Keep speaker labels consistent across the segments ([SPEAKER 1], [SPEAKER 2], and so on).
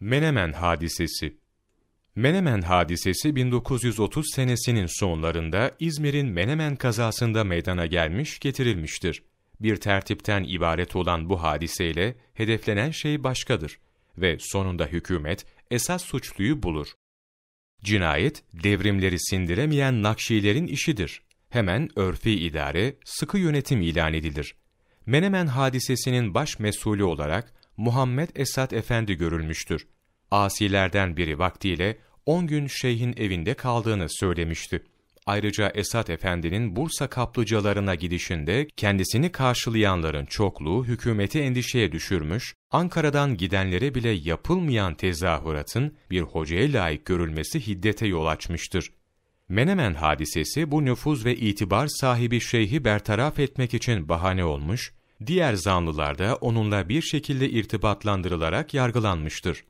[SPEAKER 1] Menemen Hadisesi Menemen hadisesi 1930 senesinin sonlarında İzmir'in Menemen kazasında meydana gelmiş getirilmiştir. Bir tertipten ibaret olan bu hadiseyle hedeflenen şey başkadır ve sonunda hükümet esas suçluyu bulur. Cinayet, devrimleri sindiremeyen nakşilerin işidir. Hemen örfi idare, sıkı yönetim ilan edilir. Menemen hadisesinin baş mesulü olarak Muhammed Esat Efendi görülmüştür. Asilerden biri vaktiyle 10 gün şeyhin evinde kaldığını söylemişti. Ayrıca Esat Efendi'nin Bursa kaplıcalarına gidişinde kendisini karşılayanların çokluğu hükümeti endişeye düşürmüş, Ankara'dan gidenlere bile yapılmayan tezahüratın bir hocaya layık görülmesi hiddete yol açmıştır. Menemen hadisesi bu nüfuz ve itibar sahibi şeyhi bertaraf etmek için bahane olmuş, Diğer zanlılar da onunla bir şekilde irtibatlandırılarak yargılanmıştır.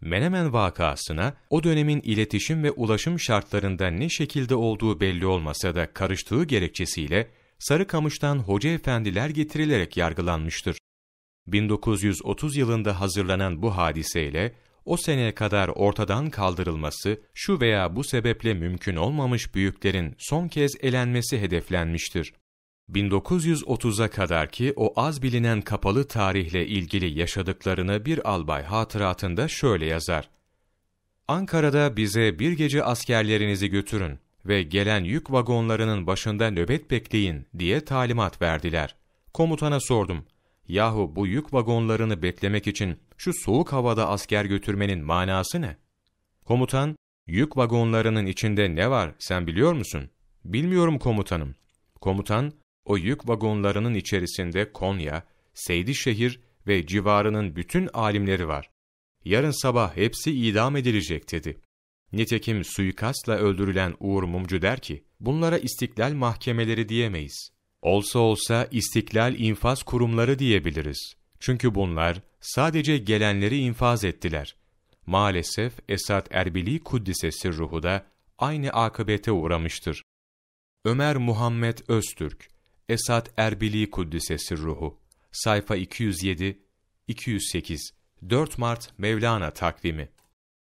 [SPEAKER 1] Menemen vakasına o dönemin iletişim ve ulaşım şartlarında ne şekilde olduğu belli olmasa da karıştığı gerekçesiyle Sarıkamış'tan hoca efendiler getirilerek yargılanmıştır. 1930 yılında hazırlanan bu hadiseyle o seneye kadar ortadan kaldırılması şu veya bu sebeple mümkün olmamış büyüklerin son kez elenmesi hedeflenmiştir. 1930'a kadar ki o az bilinen kapalı tarihle ilgili yaşadıklarını bir albay hatıratında şöyle yazar. Ankara'da bize bir gece askerlerinizi götürün ve gelen yük vagonlarının başında nöbet bekleyin diye talimat verdiler. Komutana sordum. Yahu bu yük vagonlarını beklemek için şu soğuk havada asker götürmenin manası ne? Komutan, yük vagonlarının içinde ne var sen biliyor musun? Bilmiyorum komutanım. Komutan, o yük vagonlarının içerisinde Konya, Seydişehir ve civarının bütün alimleri var. Yarın sabah hepsi idam edilecek dedi. Nitekim suikastla öldürülen Uğur Mumcu der ki, bunlara istiklal mahkemeleri diyemeyiz. Olsa olsa istiklal infaz kurumları diyebiliriz. Çünkü bunlar sadece gelenleri infaz ettiler. Maalesef Esat Erbili Kuddise ruhu da aynı akıbete uğramıştır. Ömer Muhammed Öztürk Esat Erbili Kuddisesi Ruhu Sayfa 207 208 4 Mart Mevlana Takvimi